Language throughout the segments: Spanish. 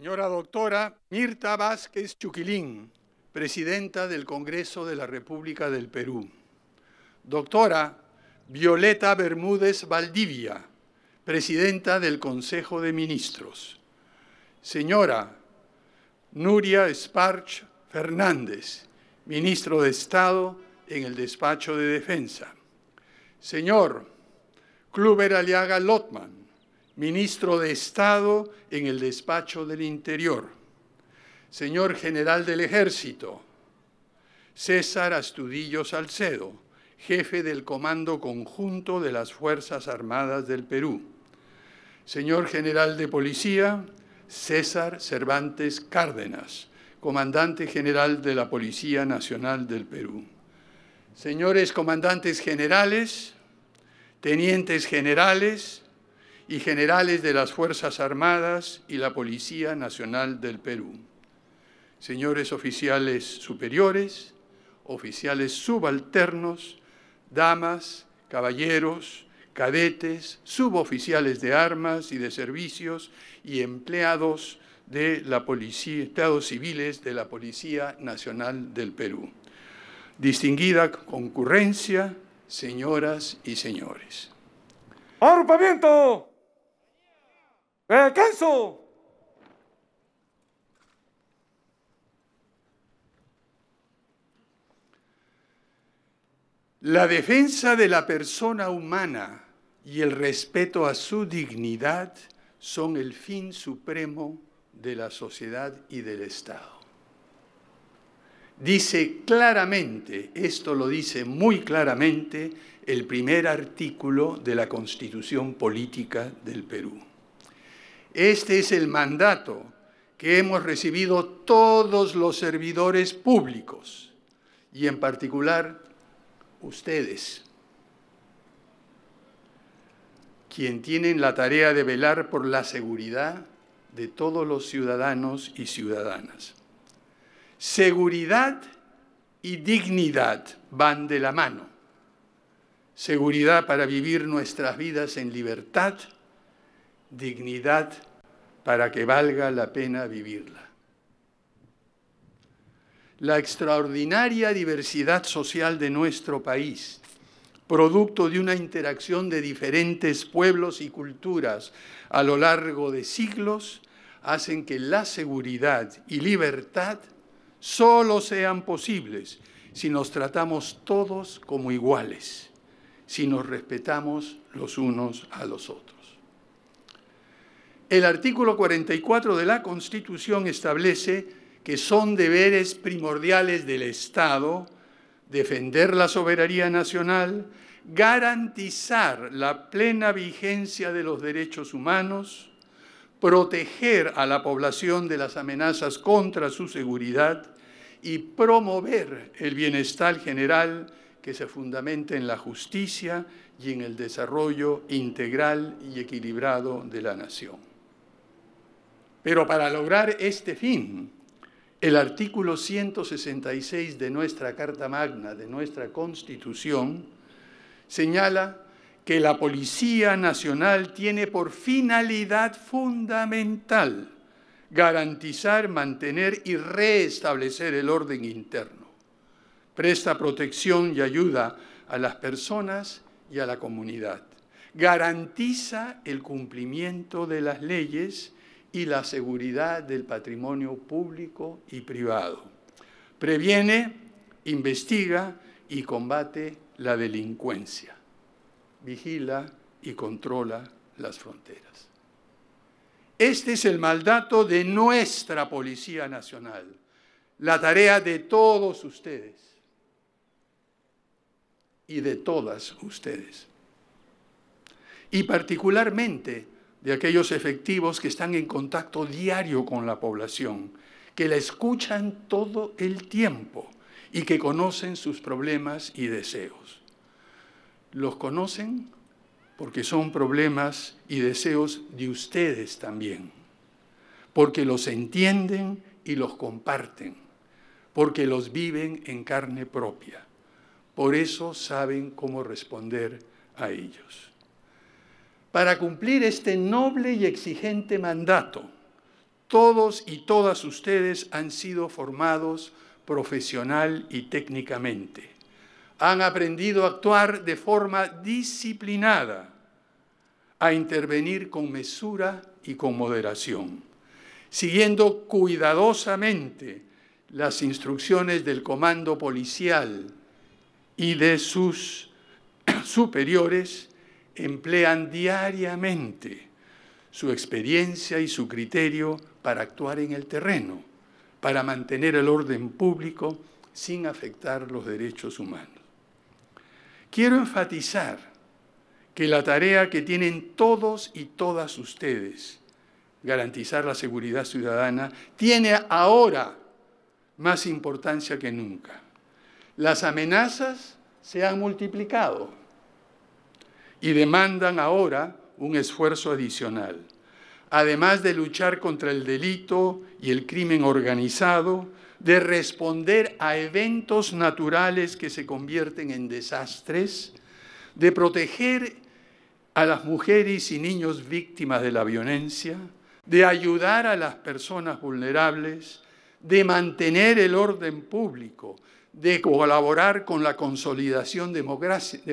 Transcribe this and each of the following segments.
Señora doctora Mirta Vázquez Chuquilín, presidenta del Congreso de la República del Perú. Doctora Violeta Bermúdez Valdivia, presidenta del Consejo de Ministros. Señora Nuria Sparch Fernández, ministro de Estado en el despacho de Defensa. Señor Kluber Aliaga Lotman, ministro de Estado en el despacho del Interior, señor general del Ejército, César Astudillo Salcedo, jefe del Comando Conjunto de las Fuerzas Armadas del Perú, señor general de Policía, César Cervantes Cárdenas, comandante general de la Policía Nacional del Perú. Señores comandantes generales, tenientes generales, y generales de las Fuerzas Armadas y la Policía Nacional del Perú, señores oficiales superiores, oficiales subalternos, damas, caballeros, cadetes, suboficiales de armas y de servicios y empleados de la policía, estados civiles de la Policía Nacional del Perú. Distinguida concurrencia, señoras y señores. ¡Arrupamiento! ¡Eh, la defensa de la persona humana y el respeto a su dignidad son el fin supremo de la sociedad y del Estado. Dice claramente, esto lo dice muy claramente, el primer artículo de la Constitución Política del Perú. Este es el mandato que hemos recibido todos los servidores públicos y en particular ustedes, quien tienen la tarea de velar por la seguridad de todos los ciudadanos y ciudadanas. Seguridad y dignidad van de la mano. Seguridad para vivir nuestras vidas en libertad dignidad para que valga la pena vivirla. La extraordinaria diversidad social de nuestro país, producto de una interacción de diferentes pueblos y culturas a lo largo de siglos, hacen que la seguridad y libertad solo sean posibles si nos tratamos todos como iguales, si nos respetamos los unos a los otros. El artículo 44 de la Constitución establece que son deberes primordiales del Estado defender la soberanía nacional, garantizar la plena vigencia de los derechos humanos, proteger a la población de las amenazas contra su seguridad y promover el bienestar general que se fundamente en la justicia y en el desarrollo integral y equilibrado de la nación. Pero para lograr este fin, el artículo 166 de nuestra Carta Magna, de nuestra Constitución, señala que la Policía Nacional tiene por finalidad fundamental garantizar, mantener y restablecer el orden interno. Presta protección y ayuda a las personas y a la comunidad. Garantiza el cumplimiento de las leyes y la seguridad del patrimonio público y privado. Previene, investiga y combate la delincuencia. Vigila y controla las fronteras. Este es el mandato de nuestra Policía Nacional, la tarea de todos ustedes y de todas ustedes. Y particularmente de aquellos efectivos que están en contacto diario con la población, que la escuchan todo el tiempo y que conocen sus problemas y deseos. Los conocen porque son problemas y deseos de ustedes también, porque los entienden y los comparten, porque los viven en carne propia. Por eso saben cómo responder a ellos para cumplir este noble y exigente mandato. Todos y todas ustedes han sido formados profesional y técnicamente. Han aprendido a actuar de forma disciplinada, a intervenir con mesura y con moderación, siguiendo cuidadosamente las instrucciones del comando policial y de sus superiores emplean diariamente su experiencia y su criterio para actuar en el terreno, para mantener el orden público sin afectar los derechos humanos. Quiero enfatizar que la tarea que tienen todos y todas ustedes, garantizar la seguridad ciudadana, tiene ahora más importancia que nunca. Las amenazas se han multiplicado y demandan ahora un esfuerzo adicional. Además de luchar contra el delito y el crimen organizado, de responder a eventos naturales que se convierten en desastres, de proteger a las mujeres y niños víctimas de la violencia, de ayudar a las personas vulnerables, de mantener el orden público de colaborar con la consolidación de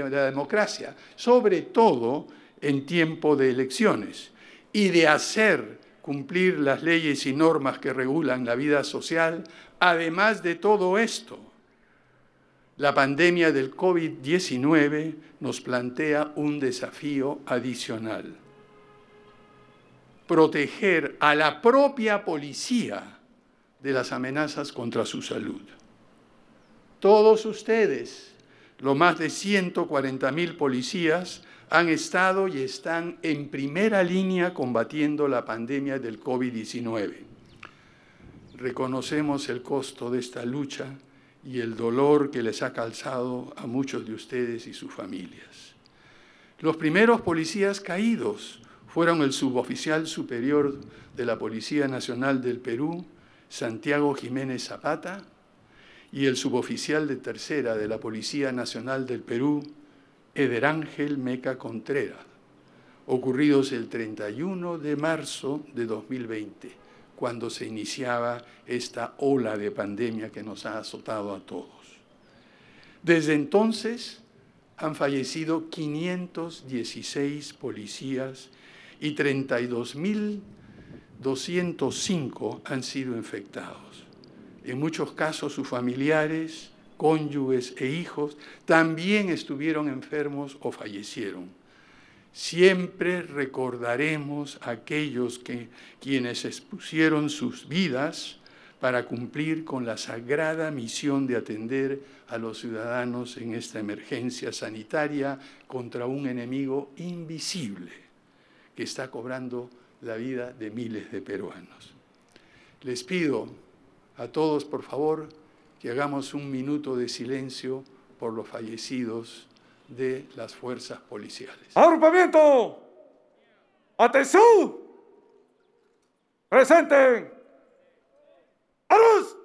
la democracia, sobre todo en tiempo de elecciones, y de hacer cumplir las leyes y normas que regulan la vida social. Además de todo esto, la pandemia del COVID-19 nos plantea un desafío adicional. Proteger a la propia policía de las amenazas contra su salud. Todos ustedes, los más de 140 mil policías, han estado y están en primera línea combatiendo la pandemia del COVID-19. Reconocemos el costo de esta lucha y el dolor que les ha calzado a muchos de ustedes y sus familias. Los primeros policías caídos fueron el suboficial superior de la Policía Nacional del Perú, Santiago Jiménez Zapata, y el suboficial de tercera de la Policía Nacional del Perú, Eder Ángel Meca Contreras, ocurridos el 31 de marzo de 2020, cuando se iniciaba esta ola de pandemia que nos ha azotado a todos. Desde entonces han fallecido 516 policías y 32.205 han sido infectados en muchos casos sus familiares, cónyuges e hijos también estuvieron enfermos o fallecieron. Siempre recordaremos a aquellos que, quienes expusieron sus vidas para cumplir con la sagrada misión de atender a los ciudadanos en esta emergencia sanitaria contra un enemigo invisible que está cobrando la vida de miles de peruanos. Les pido a todos, por favor, que hagamos un minuto de silencio por los fallecidos de las fuerzas policiales. ¡Agrupamiento! ¡Atención! ¡Presenten! luz!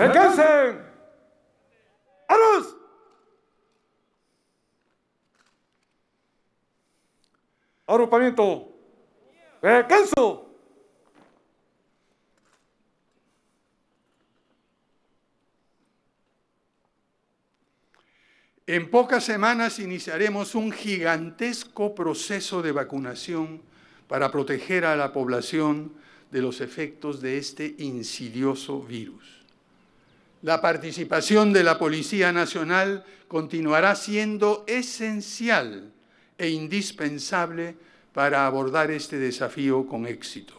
¡Descansen! a ¡Aros! En pocas semanas iniciaremos un gigantesco proceso de vacunación para proteger a la población de los efectos de este insidioso virus. La participación de la Policía Nacional continuará siendo esencial e indispensable para abordar este desafío con éxito.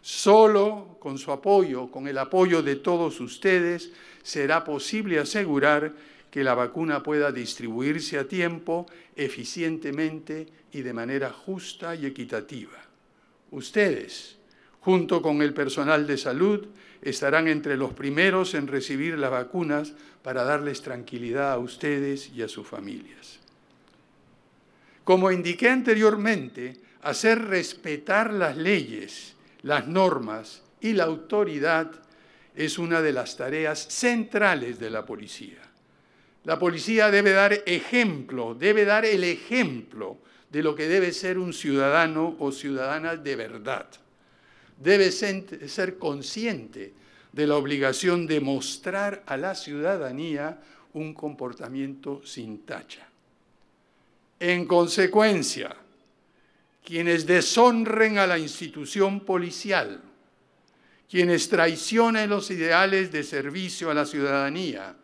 Solo con su apoyo, con el apoyo de todos ustedes, será posible asegurar que la vacuna pueda distribuirse a tiempo, eficientemente y de manera justa y equitativa. Ustedes, junto con el personal de salud, estarán entre los primeros en recibir las vacunas para darles tranquilidad a ustedes y a sus familias. Como indiqué anteriormente, hacer respetar las leyes, las normas y la autoridad es una de las tareas centrales de la policía. La policía debe dar ejemplo, debe dar el ejemplo de lo que debe ser un ciudadano o ciudadana de verdad debe ser consciente de la obligación de mostrar a la ciudadanía un comportamiento sin tacha. En consecuencia, quienes deshonren a la institución policial, quienes traicionen los ideales de servicio a la ciudadanía,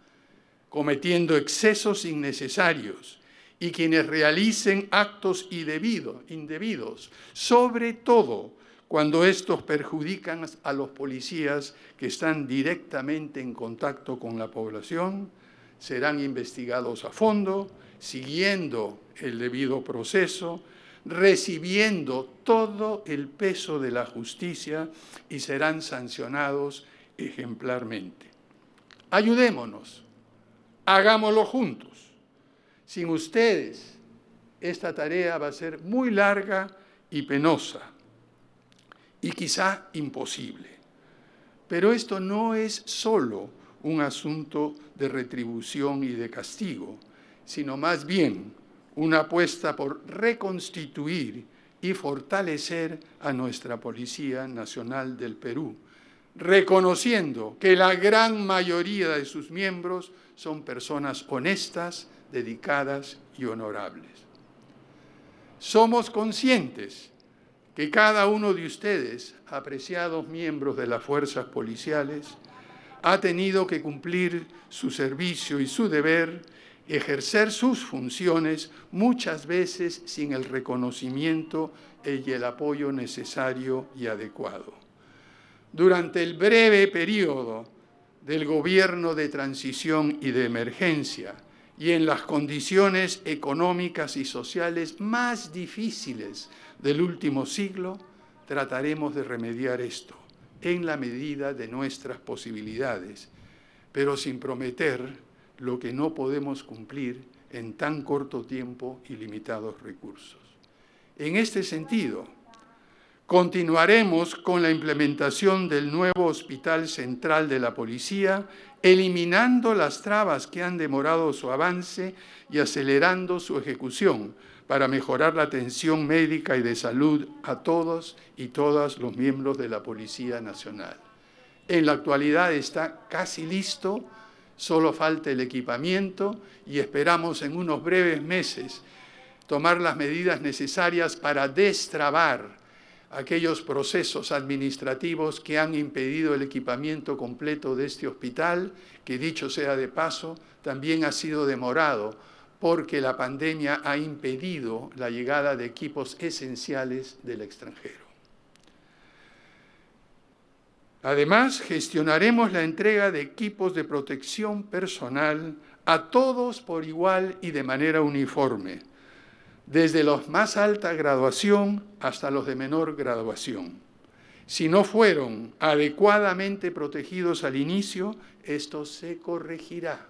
cometiendo excesos innecesarios, y quienes realicen actos indebidos, sobre todo cuando estos perjudican a los policías que están directamente en contacto con la población, serán investigados a fondo, siguiendo el debido proceso, recibiendo todo el peso de la justicia y serán sancionados ejemplarmente. Ayudémonos, hagámoslo juntos. Sin ustedes, esta tarea va a ser muy larga y penosa y quizá imposible. Pero esto no es solo un asunto de retribución y de castigo, sino más bien una apuesta por reconstituir y fortalecer a nuestra Policía Nacional del Perú, reconociendo que la gran mayoría de sus miembros son personas honestas, dedicadas y honorables. Somos conscientes que cada uno de ustedes, apreciados miembros de las fuerzas policiales, ha tenido que cumplir su servicio y su deber, ejercer sus funciones muchas veces sin el reconocimiento y el apoyo necesario y adecuado. Durante el breve periodo del gobierno de transición y de emergencia y en las condiciones económicas y sociales más difíciles del último siglo, trataremos de remediar esto en la medida de nuestras posibilidades, pero sin prometer lo que no podemos cumplir en tan corto tiempo y limitados recursos. En este sentido, continuaremos con la implementación del nuevo Hospital Central de la Policía, eliminando las trabas que han demorado su avance y acelerando su ejecución, para mejorar la atención médica y de salud a todos y todas los miembros de la Policía Nacional. En la actualidad está casi listo, solo falta el equipamiento y esperamos en unos breves meses tomar las medidas necesarias para destrabar aquellos procesos administrativos que han impedido el equipamiento completo de este hospital, que dicho sea de paso, también ha sido demorado porque la pandemia ha impedido la llegada de equipos esenciales del extranjero. Además, gestionaremos la entrega de equipos de protección personal a todos por igual y de manera uniforme, desde los más alta graduación hasta los de menor graduación. Si no fueron adecuadamente protegidos al inicio, esto se corregirá.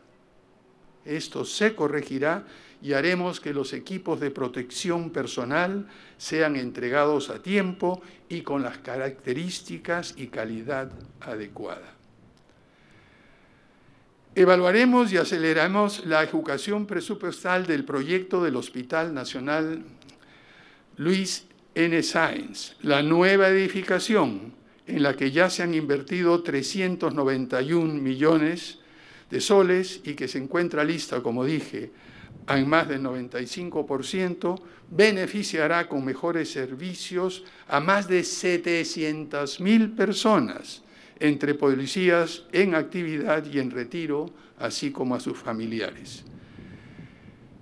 Esto se corregirá y haremos que los equipos de protección personal sean entregados a tiempo y con las características y calidad adecuada. Evaluaremos y aceleraremos la ejecución presupuestal del proyecto del Hospital Nacional Luis N. Sáenz, la nueva edificación en la que ya se han invertido 391 millones de soles y que se encuentra lista, como dije, en más del 95%, beneficiará con mejores servicios a más de 700.000 personas, entre policías en actividad y en retiro, así como a sus familiares.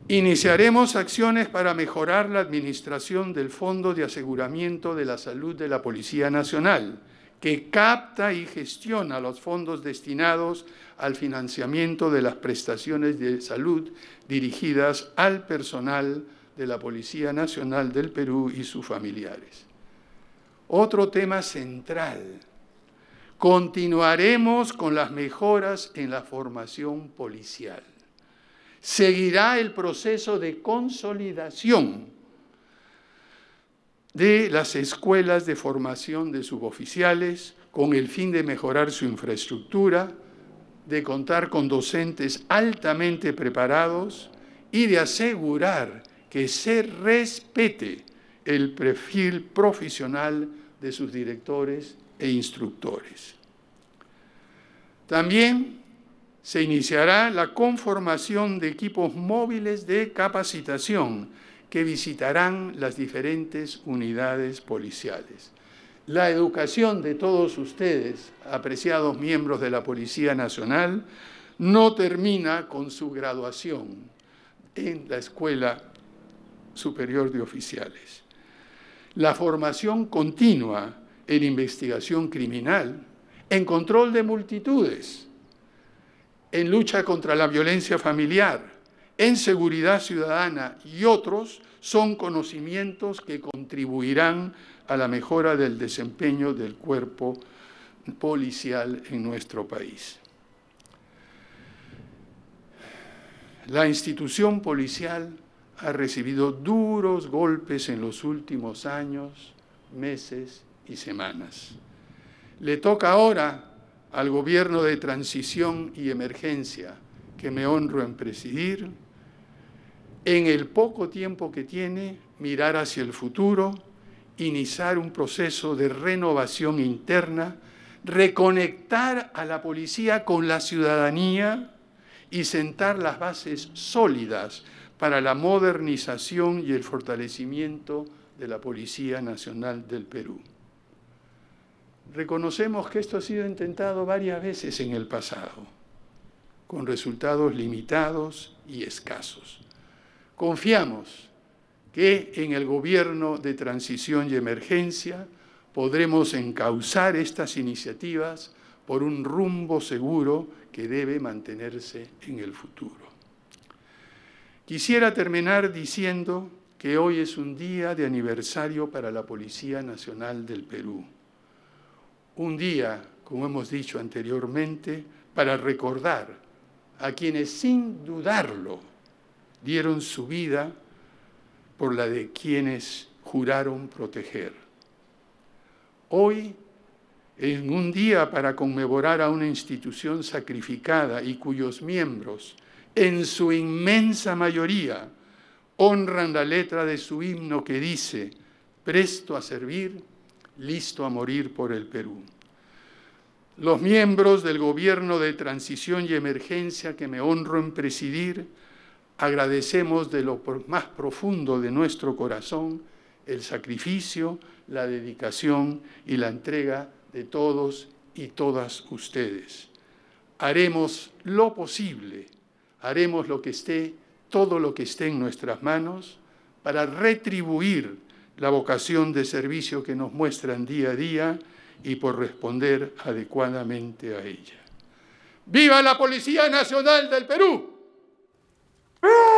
Iniciaremos acciones para mejorar la administración del Fondo de Aseguramiento de la Salud de la Policía Nacional, que capta y gestiona los fondos destinados al financiamiento de las prestaciones de salud dirigidas al personal de la Policía Nacional del Perú y sus familiares. Otro tema central. Continuaremos con las mejoras en la formación policial. Seguirá el proceso de consolidación de las escuelas de formación de suboficiales con el fin de mejorar su infraestructura, de contar con docentes altamente preparados y de asegurar que se respete el perfil profesional de sus directores e instructores. También se iniciará la conformación de equipos móviles de capacitación que visitarán las diferentes unidades policiales. La educación de todos ustedes, apreciados miembros de la Policía Nacional, no termina con su graduación en la Escuela Superior de Oficiales. La formación continua en investigación criminal, en control de multitudes, en lucha contra la violencia familiar, en seguridad ciudadana y otros son conocimientos que contribuirán a la mejora del desempeño del cuerpo policial en nuestro país. La institución policial ha recibido duros golpes en los últimos años, meses y semanas. Le toca ahora al gobierno de transición y emergencia, que me honro en presidir, en el poco tiempo que tiene, mirar hacia el futuro, iniciar un proceso de renovación interna, reconectar a la policía con la ciudadanía y sentar las bases sólidas para la modernización y el fortalecimiento de la Policía Nacional del Perú. Reconocemos que esto ha sido intentado varias veces en el pasado, con resultados limitados y escasos. Confiamos que en el gobierno de transición y emergencia podremos encauzar estas iniciativas por un rumbo seguro que debe mantenerse en el futuro. Quisiera terminar diciendo que hoy es un día de aniversario para la Policía Nacional del Perú. Un día, como hemos dicho anteriormente, para recordar a quienes sin dudarlo dieron su vida por la de quienes juraron proteger. Hoy en un día para conmemorar a una institución sacrificada y cuyos miembros, en su inmensa mayoría, honran la letra de su himno que dice, presto a servir, listo a morir por el Perú. Los miembros del gobierno de transición y emergencia que me honro en presidir, Agradecemos de lo más profundo de nuestro corazón el sacrificio, la dedicación y la entrega de todos y todas ustedes. Haremos lo posible, haremos lo que esté, todo lo que esté en nuestras manos para retribuir la vocación de servicio que nos muestran día a día y por responder adecuadamente a ella. ¡Viva la Policía Nacional del Perú! Ah!